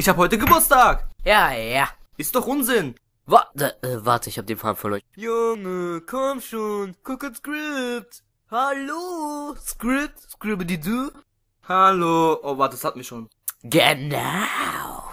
Ich habe heute Geburtstag. Ja, ja. Ist doch Unsinn. Warte, äh, äh, warte, ich hab den Faden verloren. Junge, komm schon, guck ins Script. Hallo, Script, Scribbidi-Doo. Hallo, oh warte, das hat mich schon. Genau.